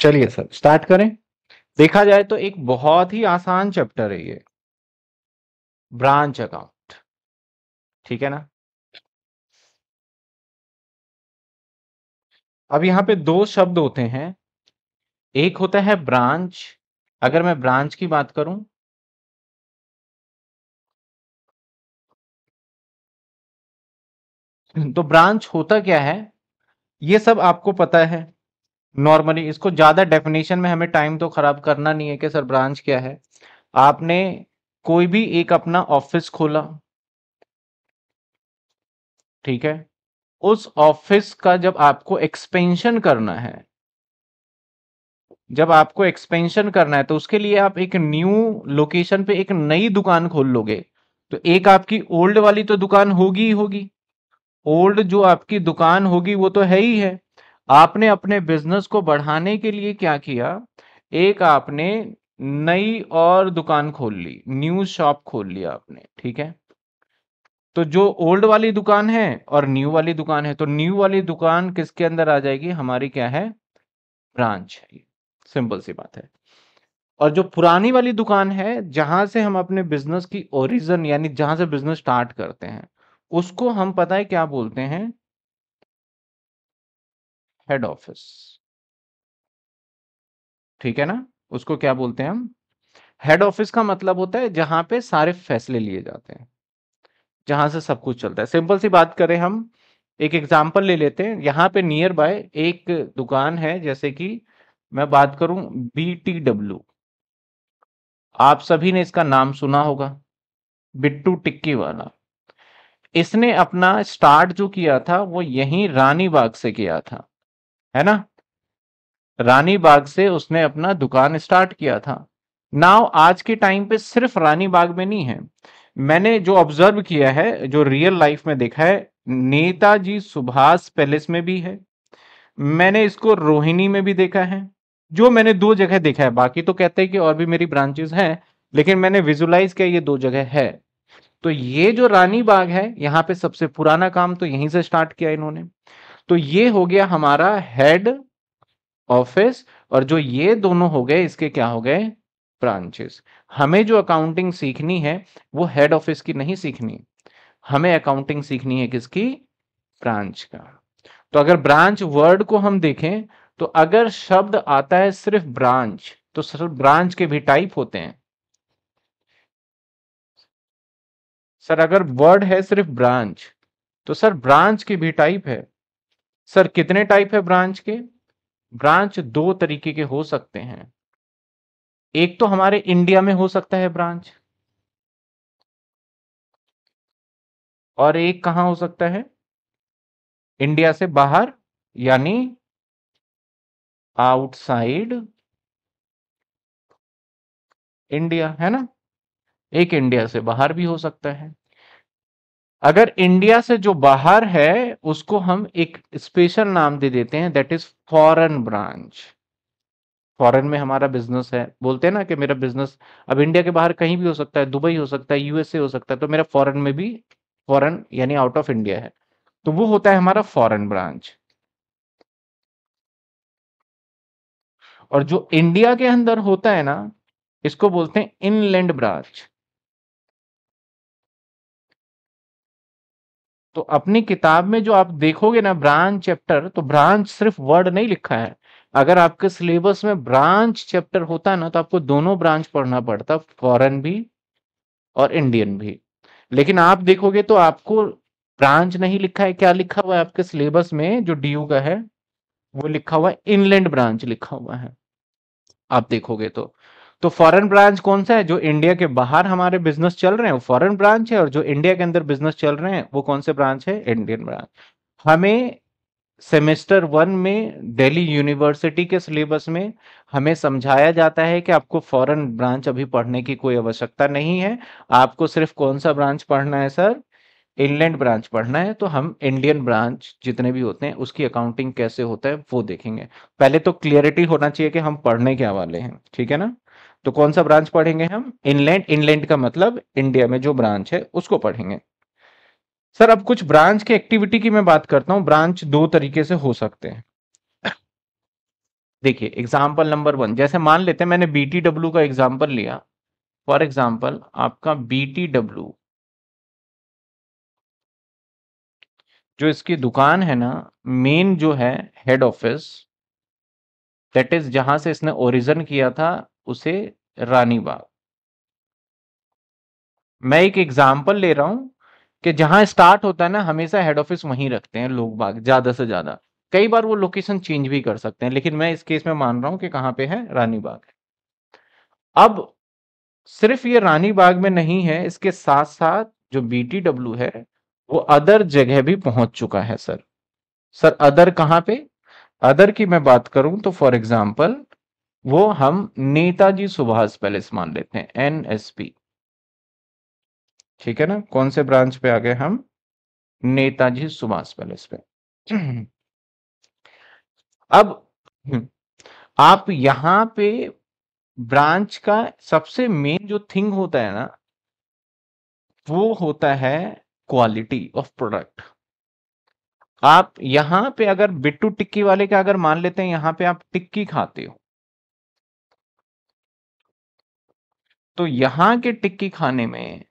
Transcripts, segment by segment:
चलिए sir start करें देखा जाए तो एक बहुत ही आसान चैप्टर है ये ब्रांच अकाउंट ठीक है ना अब यहां पे दो शब्द होते हैं एक होता है ब्रांच अगर मैं ब्रांच की बात करूं तो ब्रांच होता क्या है ये सब आपको पता है नॉर्मली इसको ज़्यादा डेफिनेशन में हमें टाइम तो ख़राब करना नहीं है कि सर ब्रांच क्या है आपने कोई भी एक अपना ऑफिस खोला ठीक है उस ऑफिस का जब आपको एक्सपेंशन करना है जब आपको एक्सपेंशन करना है तो उसके लिए आप एक न्यू लोकेशन पे एक नई दुकान खोल लोगे तो एक आपकी ओल्ड वाली तो दुकान होगी ही होगी ओल्ड जो आपकी दुकान होगी वो तो है ही है आपने अपने बिजनेस को बढ़ाने के लिए क्या किया एक आपने नई और दुकान खोल ली न्यू शॉप खोल लिया आपने ठीक है तो जो ओल्ड वाली दुकान है और न्यू वाली दुकान है तो न्यू वाली दुकान किसके अंदर आ जाएगी हमारी क्या है ब्रांच है सिंपल सी बात है और जो पुरानी वाली दुकान है जहां से हम अपने बिजनेस की ओरिजिन यानी जहां से बिजनेस स्टार्ट करते हैं उसको हम पता है क्या बोलते हैं हेड ऑफिस ठीक है ना उसको क्या बोलते हैं हम हेड ऑफिस का मतलब होता है जहां पे सारे फैसले लिए जाते हैं जहां से सब कुछ चलता है सिंपल सी बात करें हम एक एग्जाम्पल ले लेते हैं यहाँ पे नियर बाय एक दुकान है जैसे कि मैं बात करूं बी टी डब्ल्यू आप सभी ने इसका नाम सुना होगा बिट्टू टिक्की वाला इसने अपना स्टार्ट जो किया था वो यहीं रानी बाग से किया था है ना रानी बाग से उसने अपना दुकान स्टार्ट किया था नाव आज के टाइम पे सिर्फ रानी बाग में नहीं है मैंने जो ऑब्जर्व किया है जो रियल लाइफ में देखा है नेताजी सुभाष पैलेस में भी है मैंने इसको रोहिणी में भी देखा है जो मैंने दो जगह देखा है बाकी तो कहते हैं कि और भी मेरी ब्रांचेस हैं लेकिन मैंने विजुलाइज किया ये दो जगह है तो ये जो रानी बाग है यहाँ पे सबसे पुराना काम तो यहीं से स्टार्ट किया इन्होंने तो ये हो गया हमारा हेड ऑफिस और जो ये दोनों हो गए इसके क्या हो गए ब्रांचेस हमें जो अकाउंटिंग सीखनी है वो हेड ऑफिस की नहीं सीखनी हमें अकाउंटिंग सीखनी है किसकी ब्रांच का तो अगर ब्रांच वर्ड को हम देखें तो अगर शब्द आता है सिर्फ ब्रांच तो सर ब्रांच के भी टाइप होते हैं सर अगर वर्ड है सिर्फ ब्रांच तो सर ब्रांच की भी टाइप है सर कितने टाइप है ब्रांच के ब्रांच दो तरीके के हो सकते हैं एक तो हमारे इंडिया में हो सकता है ब्रांच और एक कहा हो सकता है इंडिया से बाहर यानी आउटसाइड इंडिया है ना एक इंडिया से बाहर भी हो सकता है अगर इंडिया से जो बाहर है उसको हम एक स्पेशल नाम दे देते हैं that is foreign branch foreign में हमारा बिजनेस है बोलते हैं ना कि मेरा बिजनेस अब इंडिया के बाहर कहीं भी हो सकता है दुबई हो सकता है यूएसए हो सकता है तो मेरा फॉरेन में भी फॉरेन यानी आउट ऑफ इंडिया है तो वो होता है हमारा फॉरेन ब्रांच और जो इंडिया के अंदर होता है ना इसको बोलते हैं इनलैंड ब्रांच तो अपनी किताब में जो आप देखोगे ना ब्रांच चैप्टर तो ब्रांच सिर्फ वर्ड नहीं लिखा है अगर आपके सिलेबस में ब्रांच चैप्टर होता ना तो आपको दोनों ब्रांच पढ़ना पड़ता फॉरेन भी और इंडियन भी लेकिन आप देखोगे तो आपको ब्रांच नहीं लिखा है क्या लिखा हुआ है आपके सिलेबस में जो डी का है वो लिखा हुआ है इनलैंड ब्रांच लिखा हुआ है आप देखोगे तो तो फॉरेन ब्रांच कौन सा है जो इंडिया के बाहर हमारे बिजनेस चल रहे हैं वो फॉरेन ब्रांच है और जो इंडिया के अंदर बिजनेस चल रहे हैं वो कौन से ब्रांच है इंडियन ब्रांच हमें सेमेस्टर वन में दिल्ली यूनिवर्सिटी के सिलेबस में हमें समझाया जाता है कि आपको फॉरेन ब्रांच अभी पढ़ने की कोई आवश्यकता नहीं है आपको सिर्फ कौन सा ब्रांच पढ़ना है सर इनलैंड ब्रांच पढ़ना है तो हम इंडियन ब्रांच जितने भी होते हैं उसकी अकाउंटिंग कैसे होता है वो देखेंगे पहले तो क्लियरिटी होना चाहिए कि हम पढ़ने क्या वाले हैं ठीक है ना तो कौन सा ब्रांच पढ़ेंगे हम इनलैंड इनलैंड का मतलब इंडिया में जो ब्रांच है उसको पढ़ेंगे सर अब कुछ ब्रांच के एक्टिविटी की मैं बात करता हूं ब्रांच दो तरीके से हो सकते हैं देखिए एग्जाम्पल नंबर वन जैसे मान लेते हैं मैंने बीटीडब्ल्यू का एग्जाम्पल लिया फॉर एग्जाम्पल आपका बीटीडब्ल्यू जो इसकी दुकान है ना मेन जो है हेड ऑफिस दैट इज जहां से इसने ओरिजन किया था उसे रानी बाग मैं एक एग्जाम्पल ले रहा हूं कि जहां स्टार्ट होता है ना हमेशा हेड ऑफिस वहीं रखते हैं लोग बाग ज्यादा से ज्यादा कई बार वो लोकेशन चेंज भी कर सकते हैं लेकिन मैं इस केस में मान रहा हूं कि कहां पे है रानी बाग है अब सिर्फ ये रानी बाग में नहीं है इसके साथ साथ जो बी है वो अदर जगह भी पहुंच चुका है सर सर अदर कहाँ पे अदर की मैं बात करूं तो फॉर एग्जाम्पल वो हम नेताजी सुभाष पैलेस मान लेते हैं एनएसपी ठीक है ना कौन से ब्रांच पे आ गए हम नेताजी सुभाष पैलेस पे अब हम्म, आप यहां पे ब्रांच का सबसे मेन जो थिंग होता है ना वो होता है क्वालिटी ऑफ प्रोडक्ट आप यहां पे अगर बिट्टू टिक्की वाले का अगर मान लेते हैं यहां पे आप टिक्की खाते हो तो यहां के टिक्की खाने में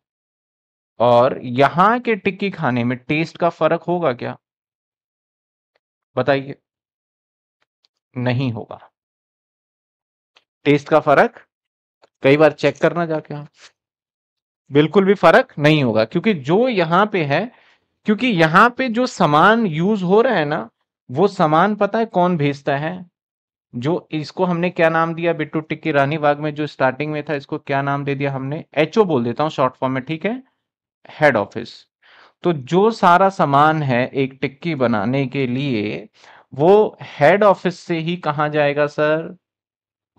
और यहां के टिक्की खाने में टेस्ट का फर्क होगा क्या बताइए नहीं होगा टेस्ट का फर्क कई बार चेक करना जाके आप बिल्कुल भी फर्क नहीं होगा क्योंकि जो यहां पे है क्योंकि यहां पे जो सामान यूज हो रहा है ना वो सामान पता है कौन भेजता है जो इसको हमने क्या नाम दिया बिट्टू टिक्की रानी बाग में जो स्टार्टिंग में था इसको क्या नाम दे दिया हमने ओ बोल देता हूँ शॉर्ट फॉर्म में ठीक है हेड ऑफिस तो जो सारा सामान है एक टिक्की बनाने के लिए वो हेड ऑफिस से ही कहा जाएगा सर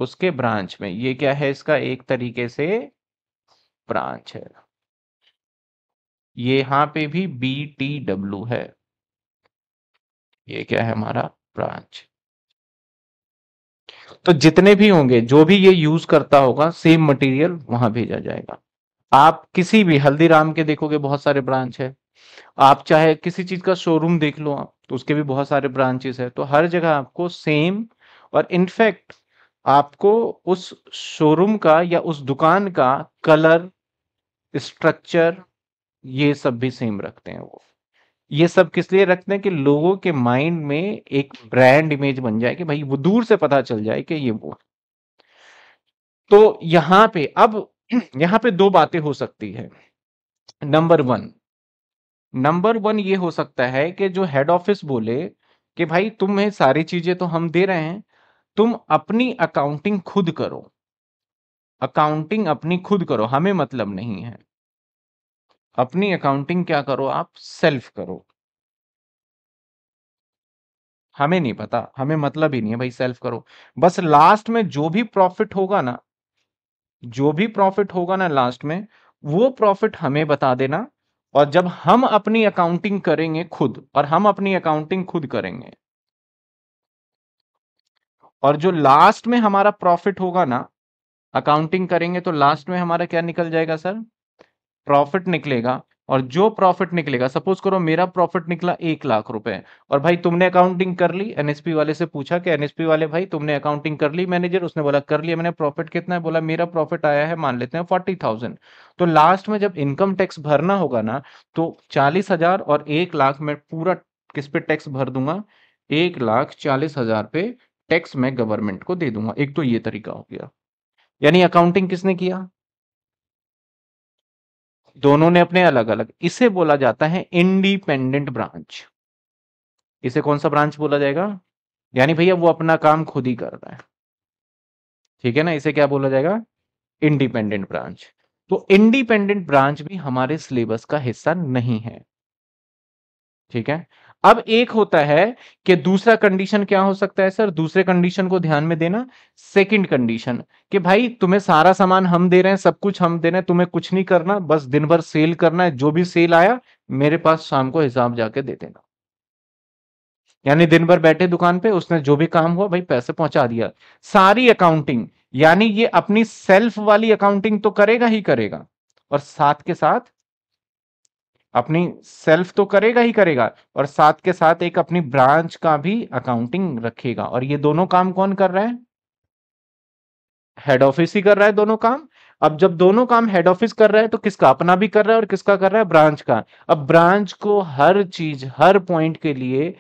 उसके ब्रांच में ये क्या है इसका एक तरीके से ब्रांच है ये यहां पे भी बी टी डब्ल्यू है ये क्या है हमारा ब्रांच तो जितने भी होंगे जो भी ये यूज करता होगा सेम मटेरियल वहां भेजा जाएगा आप किसी भी हल्दीराम के देखोगे बहुत सारे ब्रांच है आप चाहे किसी चीज का शोरूम देख लो आप तो उसके भी बहुत सारे ब्रांचेस है तो हर जगह आपको सेम और इनफैक्ट आपको उस शोरूम का या उस दुकान का कलर स्ट्रक्चर ये सब भी सेम रखते हैं वो ये सब किस लिए रखते हैं कि लोगों के माइंड में एक हम्म। ब्रांड इमेज बन जाए कि भाई वो दूर से पता चल जाए कि ये वो तो यहां पे अब यहां पे दो बातें हो सकती है नंबर वन नंबर वन ये हो सकता है कि जो हेड ऑफिस बोले कि भाई तुम्हें सारी चीजें तो हम दे रहे हैं तुम अपनी अकाउंटिंग खुद करो अकाउंटिंग अपनी खुद करो हमें मतलब नहीं है अपनी अकाउंटिंग क्या करो आप सेल्फ करो हमें नहीं पता हमें मतलब ही नहीं है भाई सेल्फ करो बस लास्ट में जो भी प्रॉफिट होगा ना जो भी प्रॉफिट होगा ना लास्ट में वो प्रॉफिट हमें बता देना और जब हम अपनी अकाउंटिंग करेंगे खुद और हम अपनी अकाउंटिंग खुद करेंगे और जो लास्ट में हमारा प्रॉफिट होगा ना अकाउंटिंग करेंगे तो लास्ट में हमारा क्या निकल जाएगा सर प्रॉफिट निकलेगा और जो प्रॉफिट निकलेगा सपोज करो मेरा प्रॉफिट निकला एक लाख रुपए और भाई तुमने अकाउंटिंग कर ली एनएसपी वाले से पूछा कि एनएसपी वाले भाई तुमने अकाउंटिंग कर ली मैनेजर उसने बोला कर लिया मैंने प्रॉफिट कितना है बोला मेरा प्रॉफिट आया है मान लेते हैं फोर्टी थाउजेंड तो लास्ट में जब इनकम टैक्स भरना होगा ना तो चालीस और एक लाख में पूरा किस पे टैक्स भर दूंगा एक लाख चालीस हजार पे टैक्स मैं गवर्नमेंट को दे दूंगा एक तो ये तरीका हो गया यानी अकाउंटिंग किसने किया दोनों ने अपने अलग अलग इसे बोला जाता है इंडिपेंडेंट ब्रांच इसे कौन सा ब्रांच बोला जाएगा यानी भैया वो अपना काम खुद ही कर रहा है ठीक है ना इसे क्या बोला जाएगा इंडिपेंडेंट ब्रांच तो इंडिपेंडेंट ब्रांच भी हमारे सिलेबस का हिस्सा नहीं है ठीक है अब एक होता है कि दूसरा कंडीशन क्या हो सकता है सर दूसरे कंडीशन को ध्यान में देना सेकंड कंडीशन कि भाई तुम्हें सारा सामान हम दे रहे हैं सब कुछ हम दे रहे हैं तुम्हें कुछ नहीं करना बस दिन भर सेल करना है जो भी सेल आया मेरे पास शाम को हिसाब जाके दे देना यानी दिन भर बैठे दुकान पे उसने जो भी काम हुआ भाई पैसे पहुंचा दिया सारी अकाउंटिंग यानी ये अपनी सेल्फ वाली अकाउंटिंग तो करेगा ही करेगा और साथ के साथ अपनी सेल्फ तो करेगा ही करेगा और साथ के साथ एक अपनी ब्रांच का भी अकाउंटिंग रखेगा और ये दोनों काम कौन कर रहा है हेड ऑफिस ही कर रहा है दोनों काम अब जब दोनों काम हेड ऑफिस कर रहा है तो किसका अपना भी कर रहा है और किसका कर रहा है ब्रांच का अब ब्रांच को हर चीज हर पॉइंट के लिए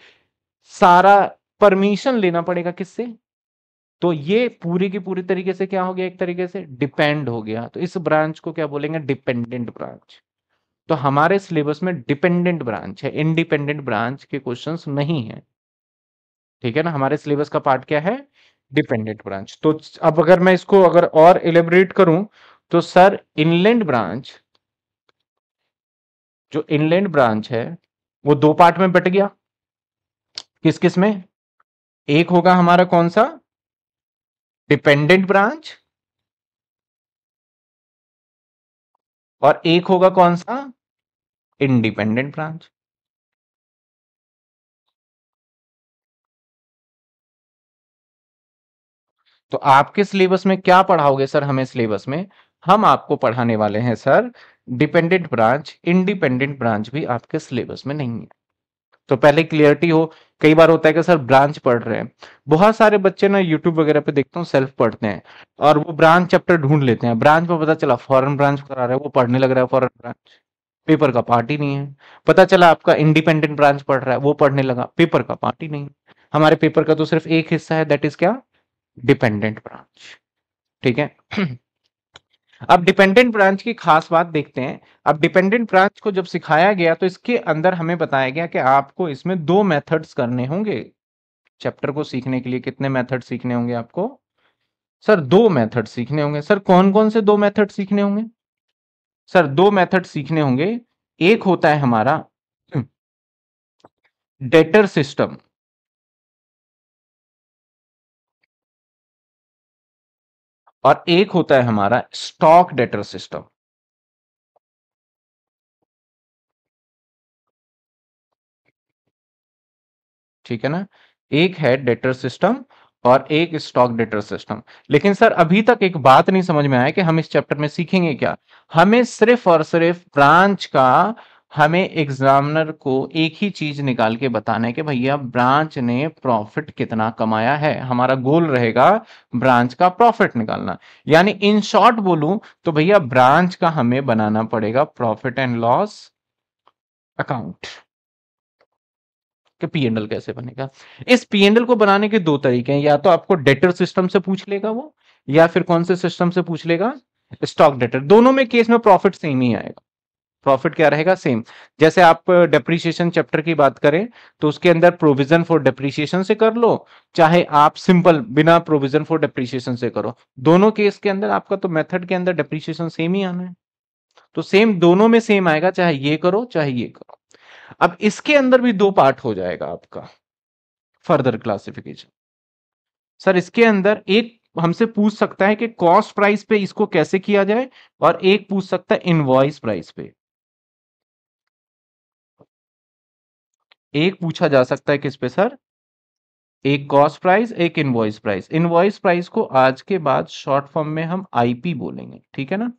सारा परमिशन लेना पड़ेगा किससे तो ये पूरी की पूरी तरीके से क्या हो गया एक तरीके से डिपेंड हो गया तो इस ब्रांच को क्या बोलेंगे डिपेंडेंट ब्रांच तो हमारे सिलेबस में डिपेंडेंट ब्रांच है इंडिपेंडेंट ब्रांच के क्वेश्चन नहीं है ठीक है ना हमारे सिलेबस का पार्ट क्या है डिपेंडेंट ब्रांच तो अब अगर मैं इसको अगर और इलेबरेट करूं तो सर इनलैंड ब्रांच जो इनलैंड ब्रांच है वो दो पार्ट में बट गया किस किस में एक होगा हमारा कौन सा डिपेंडेंट ब्रांच और एक होगा कौन सा इंडिपेंडेंट ब्रांच तो आपके सिलेबस में क्या पढ़ाओगे सर हमें सिलेबस में हम आपको पढ़ाने वाले हैं sir dependent branch independent branch भी आपके सिलेबस में नहीं है तो पहले क्लियरिटी हो कई बार होता है कि सर ब्रांच पढ़ रहे हैं बहुत सारे बच्चे ना यूट्यूब वगैरह पे देखता हूँ सेल्फ पढ़ते हैं और वो ब्रांच चैप्टर ढूंढ लेते हैं ब्रांच में पता चला फॉरन ब्रांच करा रहे हैं वो पढ़ने लग रहा है फॉरन ब्रांच पेपर का पार्ट ही नहीं है पता चला आपका इंडिपेंडेंट ब्रांच पढ़ रहा है वो पढ़ने लगा पेपर का पार्ट ही नहीं हमारे पेपर का तो सिर्फ एक हिस्सा है दैट इज क्या डिपेंडेंट ब्रांच ठीक है अब डिपेंडेंट ब्रांच की खास बात देखते हैं अब डिपेंडेंट ब्रांच को जब सिखाया गया तो इसके अंदर हमें बताया गया कि आपको इसमें दो मेथड्स करने होंगे चैप्टर को सीखने के लिए कितने मेथड सीखने होंगे आपको सर दो मेथड सीखने होंगे सर कौन कौन से दो मेथड सीखने होंगे सर दो मेथड सीखने होंगे एक होता है हमारा डेटर सिस्टम और एक होता है हमारा स्टॉक डेटर सिस्टम ठीक है ना एक है डेटर सिस्टम और एक स्टॉक डेटर सिस्टम लेकिन सर अभी तक एक बात नहीं समझ में आया कि हम इस चैप्टर में सीखेंगे क्या हमें सिर्फ और सिर्फ ब्रांच का हमें एग्जामिनर को एक ही चीज निकाल के बताना है कि भैया ब्रांच ने प्रॉफिट कितना कमाया है हमारा गोल रहेगा ब्रांच का प्रॉफिट निकालना यानी इन शॉर्ट बोलूं तो भैया ब्रांच का हमें बनाना पड़ेगा प्रॉफिट एंड लॉस अकाउंट कि पीएनएल कैसे बनेगा इस पीएनएल को बनाने के दो तरीके हैं या तो आपको डेटर सिस्टम से पूछ लेगा वो या फिर कौन से सिस्टम से पूछ लेगा स्टॉक डेटर दोनों में केस में प्रॉफिट सेम ही आएगा प्रॉफिट क्या रहेगा सेम जैसे आप डेप्रीशिएशन चैप्टर की बात करें तो उसके अंदर प्रोविजन फॉर डेप्रीशिएशन से कर लो चाहे आप सिंपल बिना प्रोविजन फॉर डेप्रीशिएशन से करो दोनों केस के अंदर आपका तो मेथड के अंदर डेप्रीशिएशन सेम ही आना है तो सेम दोनों में सेम आएगा चाहे ये करो चाहे ये करो अब इसके अंदर भी दो पार्ट हो जाएगा आपका फर्दर क्लासिफिकेशन सर इसके अंदर एक हमसे पूछ सकता है कि कॉस्ट प्राइस पे इसको कैसे किया जाए और एक पूछ सकता है इनवॉइस प्राइस पे एक पूछा जा सकता है किस पे सर एक कॉस्ट प्राइस एक इनवॉइस प्राइस इनवॉइस प्राइस को आज के बाद शॉर्ट फॉर्म में हम आईपी बोलेंगे ठीक है ना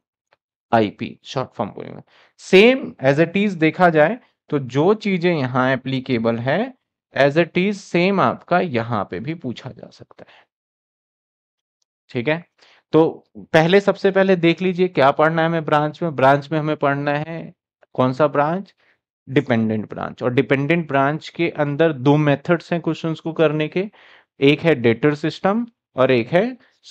आईपी शॉर्ट फॉर्म बोलेंगे सेम एज इट इज देखा जाए तो जो चीज़ें यहां एप्लीकेबल है एज इट इज सेम आपका यहां पे भी पूछा जा सकता है ठीक है तो पहले सबसे पहले देख लीजिए क्या पढ़ना है हमें ब्रांच में ब्रांच में हमें पढ़ना है कौन सा ब्रांच डिपेंडेंट ब्रांच और डिपेंडेंट ब्रांच के अंदर दो मेथड्स हैं क्वेश्चंस को करने के एक है डेटर सिस्टम और एक है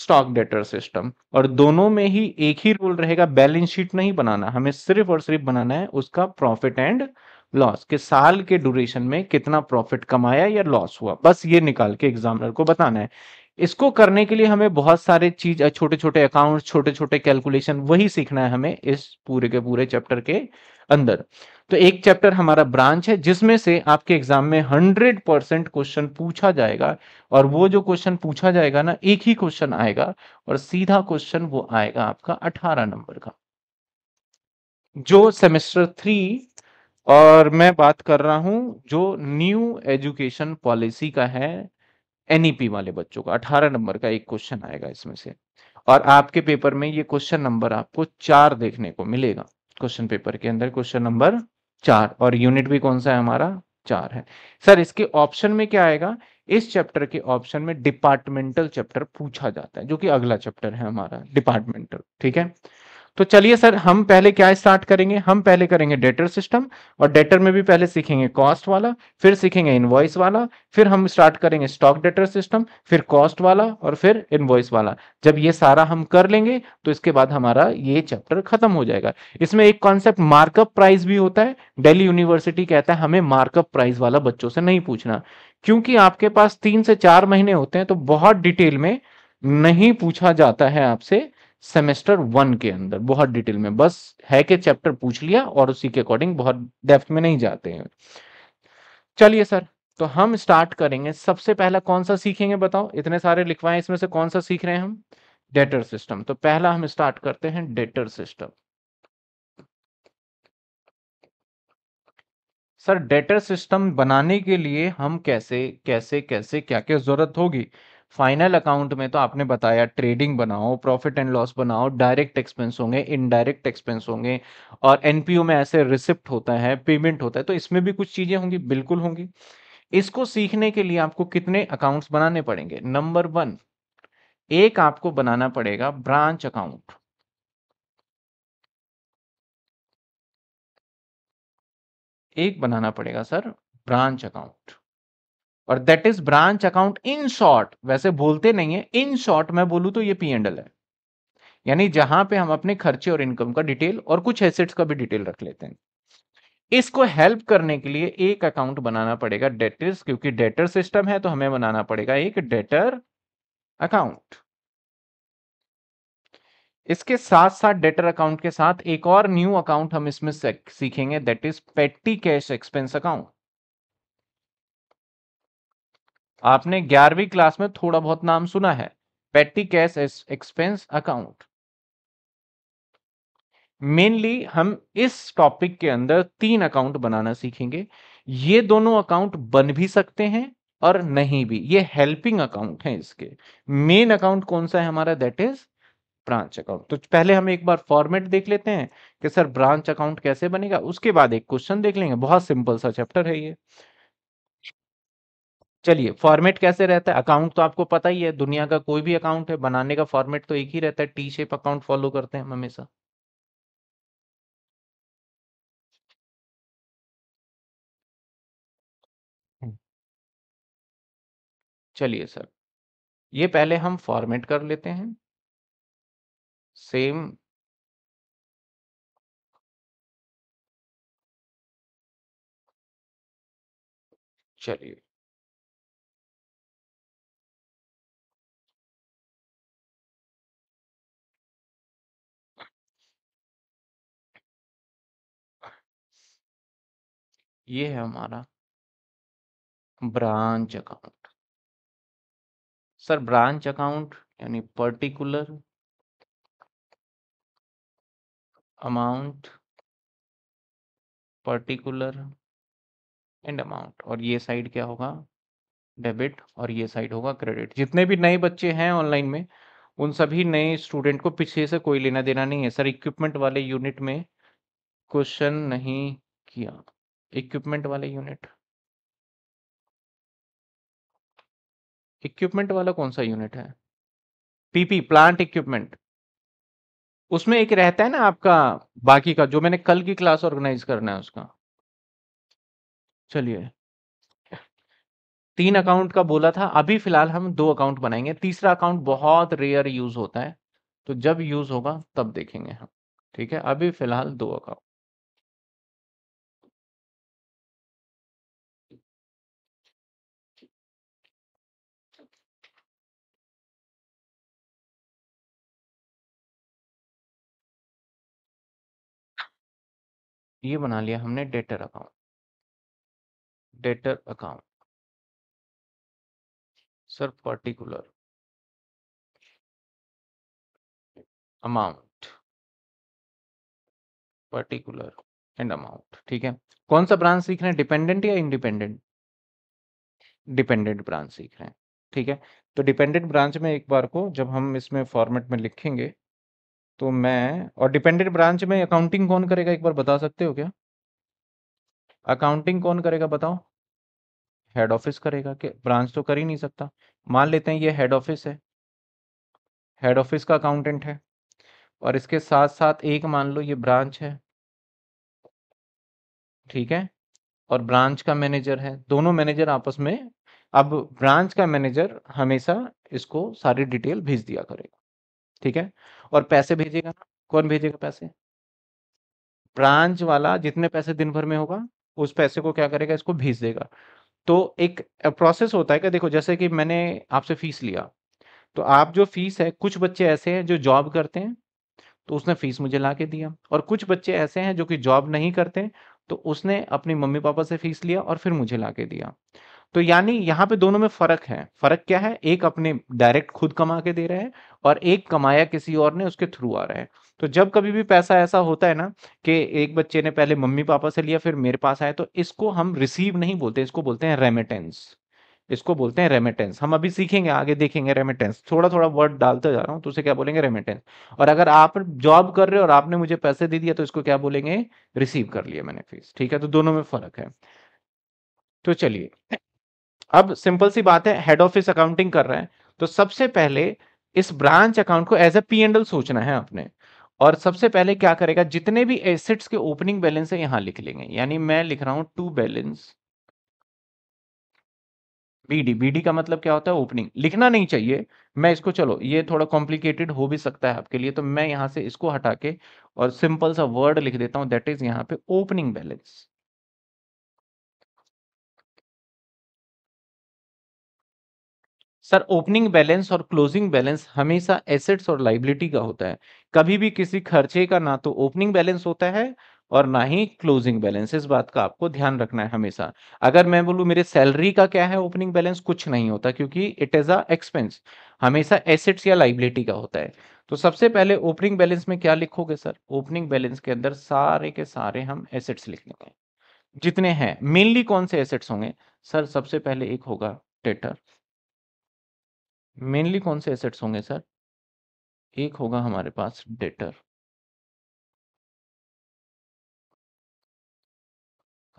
स्टॉक डेटर सिस्टम और दोनों में ही एक ही रोल रहेगा बैलेंस शीट नहीं बनाना हमें सिर्फ और सिर्फ बनाना है उसका प्रॉफिट एंड लॉस के साल के ड्यूरेशन में कितना प्रॉफिट कमाया या लॉस हुआ बस ये निकाल के एग्जामिनर को बताना है इसको करने के लिए हमें बहुत सारे चीज छोटे छोटे अकाउंट छोटे छोटे कैलकुलेशन वही सीखना है हमें इस पूरे के पूरे चैप्टर के अंदर तो एक चैप्टर हमारा ब्रांच है जिसमें से आपके एग्जाम में हंड्रेड परसेंट क्वेश्चन पूछा जाएगा और वो जो क्वेश्चन पूछा जाएगा ना एक ही क्वेश्चन आएगा और सीधा क्वेश्चन वो आएगा आपका अठारह नंबर का जो सेमेस्टर थ्री और मैं बात कर रहा हूं जो न्यू एजुकेशन पॉलिसी का है एनईपी e वाले बच्चों का अठारह नंबर का एक क्वेश्चन आएगा इसमें से और आपके पेपर में ये क्वेश्चन नंबर आपको चार देखने को मिलेगा क्वेश्चन पेपर के अंदर क्वेश्चन नंबर चार और यूनिट भी कौन सा है हमारा चार है सर इसके ऑप्शन में क्या आएगा इस चैप्टर के ऑप्शन में डिपार्टमेंटल चैप्टर पूछा जाता है जो कि अगला चैप्टर है हमारा डिपार्टमेंटल ठीक है तो चलिए सर हम पहले क्या स्टार्ट करेंगे हम पहले करेंगे डेटर सिस्टम और डेटर में भी पहले सीखेंगे कॉस्ट वाला फिर सीखेंगे इनवॉइस वाला फिर हम स्टार्ट करेंगे स्टॉक डेटर सिस्टम फिर कॉस्ट वाला और फिर इनवॉइस वाला जब ये सारा हम कर लेंगे तो इसके बाद हमारा ये चैप्टर खत्म हो जाएगा इसमें एक कॉन्सेप्ट मार्कअप प्राइस भी होता है डेली यूनिवर्सिटी कहता है हमें मार्कअप प्राइस वाला बच्चों से नहीं पूछना क्योंकि आपके पास तीन से चार महीने होते हैं तो बहुत डिटेल में नहीं पूछा जाता है आपसे सेमेस्टर वन के अंदर बहुत डिटेल में बस है के चैप्टर पूछ लिया और उसी के अकॉर्डिंग बहुत डेप्थ में नहीं जाते हैं चलिए सर तो हम स्टार्ट करेंगे सबसे पहला कौन सा सीखेंगे बताओ इतने सारे लिखवाए इसमें से कौन सा सीख रहे हैं हम डेटर सिस्टम तो पहला हम स्टार्ट करते हैं debtor system sir debtor system बनाने के लिए हम कैसे कैसे कैसे क्या क्या जरूरत होगी फाइनल अकाउंट में तो आपने बताया ट्रेडिंग बनाओ प्रॉफिट एंड लॉस बनाओ डायरेक्ट एक्सपेंस होंगे इनडायरेक्ट एक्सपेंस होंगे और एनपीओ में ऐसे रिसिप्ट होता है पेमेंट होता है तो इसमें भी कुछ चीज़ें होंगी बिल्कुल होंगी इसको सीखने के लिए आपको कितने अकाउंट्स बनाने पड़ेंगे नंबर वन एक आपको बनाना पड़ेगा ब्रांच अकाउंट एक बनाना पड़ेगा सर ब्रांच अकाउंट और that is branch account in short वैसे बोलते नहीं है इन शॉर्ट मैं बोलूं तो ये पी एंड एल है यानी जहां पे हम अपने खर्चे और इनकम का डिटेल और कुछ एसेट्स का भी डिटेल रख लेते हैं इसको हेल्प करने के लिए एक अकाउंट बनाना पड़ेगा डेटर्स क्योंकि डेटर सिस्टम है तो हमें बनाना पड़ेगा एक डेटर अकाउंट इसके साथ साथ डेटर अकाउंट के साथ एक और न्यू अकाउंट हम इसमें सीखेंगे that is petty cash expense account आपने ग्यारहवीं क्लास में थोड़ा बहुत नाम सुना है petty cash expense account mainly हम इस टॉपिक के अंदर तीन अकाउंट बनाना सीखेंगे ये दोनों अकाउंट बन भी सकते हैं और नहीं भी ये हेल्पिंग अकाउंट है इसके मेन अकाउंट कौन सा है हमारा दैट इज ब्रांच अकाउंट तो पहले हम एक बार फॉर्मेट देख लेते हैं कि सर ब्रांच अकाउंट कैसे बनेगा उसके बाद एक क्वेश्चन देख लेंगे बहुत सिंपल सा चैप्टर है ये चलिए फॉर्मेट कैसे रहता है अकाउंट तो आपको पता ही है दुनिया का कोई भी अकाउंट है बनाने का फॉर्मेट तो एक ही रहता है टी शेप अकाउंट फॉलो करते हैं हम हमेशा हम्म। चलिए सर ये पहले हम फॉर्मेट कर लेते हैं सेम चलिए ये है हमारा branch account sir branch account यानी particular amount particular and amount और ये साइड क्या होगा डेबिट और ये साइड होगा क्रेडिट जितने भी नए बच्चे हैं ऑनलाइन में उन सभी नए स्टूडेंट को पीछे से कोई लेना देना नहीं है सर इक्विपमेंट वाले यूनिट में क्वेश्चन नहीं किया इक्विपमेंट वाले यूनिट इक्विपमेंट वाला कौन सा यूनिट है पीपी प्लांट इक्विपमेंट उसमें एक रहता है ना आपका बाकी का जो मैंने कल की क्लास ऑर्गेनाइज करना है उसका चलिए तीन अकाउंट का बोला था अभी फिलहाल हम दो अकाउंट बनाएंगे तीसरा अकाउंट बहुत रेयर यूज होता है तो जब यूज होगा तब देखेंगे हम ठीक है अभी फिलहाल दो अकाउंट ये बना लिया हमने debtor account debtor account sir particular amount particular and amount ठीक है कौन सा ब्रांच सीख रहे हैं डिपेंडेंट या इंडिपेंडेंट डिपेंडेंट ब्रांच सीख रहे हैं ठीक है तो डिपेंडेंट ब्रांच में एक बार को जब हम इसमें फॉर्मेट में लिखेंगे तो मैं और डिपेंडेंट ब्रांच में अकाउंटिंग कौन करेगा एक बार बता सकते हो क्या अकाउंटिंग कौन करेगा बताओ हेड ऑफिस करेगा कि ब्रांच तो कर ही नहीं सकता मान लेते हैं ये हेड ऑफिस है हेड ऑफिस का अकाउंटेंट है और इसके साथ साथ एक मान लो ये ब्रांच है ठीक है और ब्रांच का मैनेजर है दोनों मैनेजर आपस में अब ब्रांच का मैनेजर हमेशा इसको सारी डिटेल भेज दिया करेगा ठीक है और पैसे भेजेगा कौन भेजेगा पैसे ब्रांच वाला जितने पैसे दिन भर में होगा उस पैसे को क्या करेगा इसको भेज देगा तो एक प्रोसेस होता है कि देखो जैसे कि मैंने आपसे फीस लिया तो आप जो फीस है कुछ बच्चे ऐसे हैं जो जॉब करते हैं तो उसने फीस मुझे ला के दिया और कुछ बच्चे ऐसे हैं जो कि जॉब नहीं करते तो उसने अपने मम्मी पापा से फीस लिया और फिर मुझे ला के दिया तो यानी यहाँ पे दोनों में फर्क है फर्क क्या है एक अपने डायरेक्ट खुद कमा के दे रहा है और एक कमाया किसी और ने उसके थ्रू आ रहा है तो जब कभी भी पैसा ऐसा होता है ना कि एक बच्चे ने पहले मम्मी पापा से लिया फिर मेरे पास आया तो इसको हम रिसीव नहीं बोलते इसको बोलते हैं रेमिटेंस इसको बोलते हैं रेमिटेंस हम अभी सीखेंगे आगे देखेंगे रेमिटेंस थोड़ा थोड़ा वर्ड डालते जा रहा हूँ तो उसे क्या बोलेंगे रेमिटेंस और अगर आप जॉब कर रहे हो और आपने मुझे पैसे दे दिया तो इसको क्या बोलेंगे रिसीव कर लिया मैंने फीस ठीक है तो दोनों में फर्क है तो चलिए अब सिंपल सी बात है हेड ऑफिस अकाउंटिंग कर रहे हैं तो सबसे पहले इस ब्रांच अकाउंट को एज ए पी एंडल सोचना है आपने और सबसे पहले क्या करेगा जितने भी एसेट्स के ओपनिंग बैलेंस है यहां लिख लेंगे यानी मैं लिख रहा हूं टू बैलेंस बीडी बीडी का मतलब क्या होता है ओपनिंग लिखना नहीं चाहिए मैं इसको चलो ये थोड़ा कॉम्प्लिकेटेड हो भी सकता है आपके लिए तो मैं यहां से इसको हटा के और सिंपल सा वर्ड लिख देता हूं दैट इज यहां पे opening balance sir opening balance और क्लोजिंग बैलेंस हमेशा एसेट्स और लाइबिलिटी का होता है कभी भी किसी खर्चे का ना तो ओपनिंग बैलेंस होता है और ना ही क्लोजिंग बैलेंस इस बात का आपको ध्यान रखना है हमेशा अगर मैं बोलू मेरे सैलरी का क्या है ओपनिंग बैलेंस कुछ नहीं होता क्योंकि इट इज़ अ एक्सपेंस हमेशा एसेट्स या लाइबिलिटी का होता है तो सबसे पहले ओपनिंग बैलेंस में क्या लिखोगे सर ओपनिंग बैलेंस के अंदर सारे के सारे हम एसेट्स लिख लेंगे जितने हैं मेनली कौन से एसेट्स होंगे सर सबसे पहले एक होगा टेटर मेनली कौन से एसेट्स होंगे सर एक होगा हमारे पास डेटर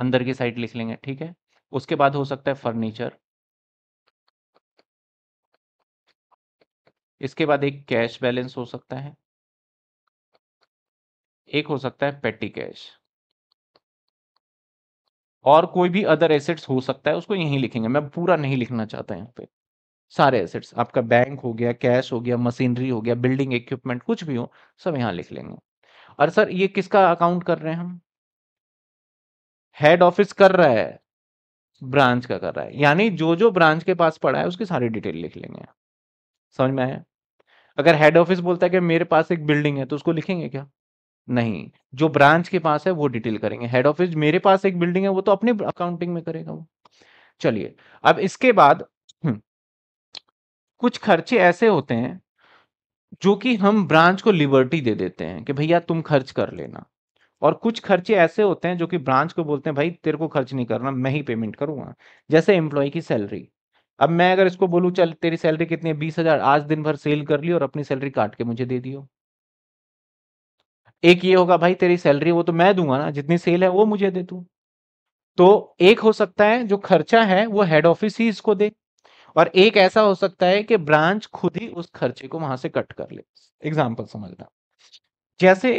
अंदर की साइड लिख लेंगे ठीक है उसके बाद हो सकता है फर्नीचर इसके बाद एक कैश बैलेंस हो सकता है एक हो सकता है पेटी कैश और कोई भी अदर एसेट्स हो सकता है उसको यहीं लिखेंगे मैं पूरा नहीं लिखना चाहता यहाँ पे सारे एसेट्स आपका बैंक हो गया कैश हो गया मशीनरी हो गया बिल्डिंग इक्विपमेंट कुछ भी हो सब यहाँ लिख लेंगे और सर ये किसका अकाउंट कर रहे हैं हम हेड ऑफिस कर रहा है ब्रांच का कर रहा है यानी जो जो ब्रांच के पास पड़ा है उसकी सारी डिटेल लिख लेंगे समझ में आया अगर हेड ऑफिस बोलता है कि मेरे पास एक बिल्डिंग है तो उसको लिखेंगे क्या नहीं जो ब्रांच के पास है वो डिटेल करेंगे हेड ऑफिस मेरे पास एक बिल्डिंग है वो तो अपने अकाउंटिंग में करेगा वो चलिए अब इसके बाद कुछ खर्चे ऐसे होते हैं जो कि हम ब्रांच को लिबर्टी दे देते हैं कि भैया तुम खर्च कर लेना और कुछ खर्चे ऐसे होते हैं जो कि ब्रांच को बोलते हैं भाई तेरे को खर्च नहीं करना मैं ही पेमेंट करूंगा जैसे एम्प्लॉय की सैलरी अब मैं अगर इसको बोलूँ चल तेरी सैलरी कितनी है बीस हजार आज दिन भर सेल कर ली और अपनी सैलरी काट के मुझे दे दियो एक ये होगा भाई तेरी सैलरी वो तो मैं दूंगा ना जितनी सेल है वो मुझे दे तू तो एक हो सकता है जो खर्चा है वो हेड ऑफिस ही इसको दे और एक ऐसा हो सकता है कि ब्रांच खुद ही उस खर्चे को वहां से कट कर ले एग्जाम्पल समझना जैसे